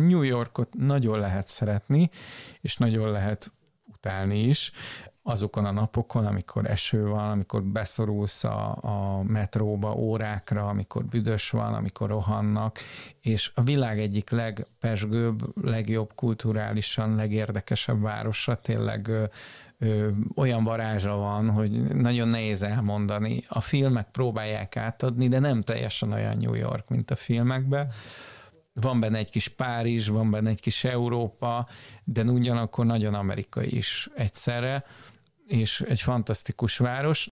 New Yorkot nagyon lehet szeretni, és nagyon lehet utálni is azokon a napokon, amikor eső van, amikor beszorulsz a, a metróba órákra, amikor büdös van, amikor rohannak, és a világ egyik legpesgőbb, legjobb kulturálisan, legérdekesebb városa tényleg ö, ö, olyan varázsa van, hogy nagyon nehéz elmondani. A filmek próbálják átadni, de nem teljesen olyan New York, mint a filmekben van benne egy kis Párizs, van benne egy kis Európa, de ugyanakkor nagyon amerikai is egyszerre, és egy fantasztikus város.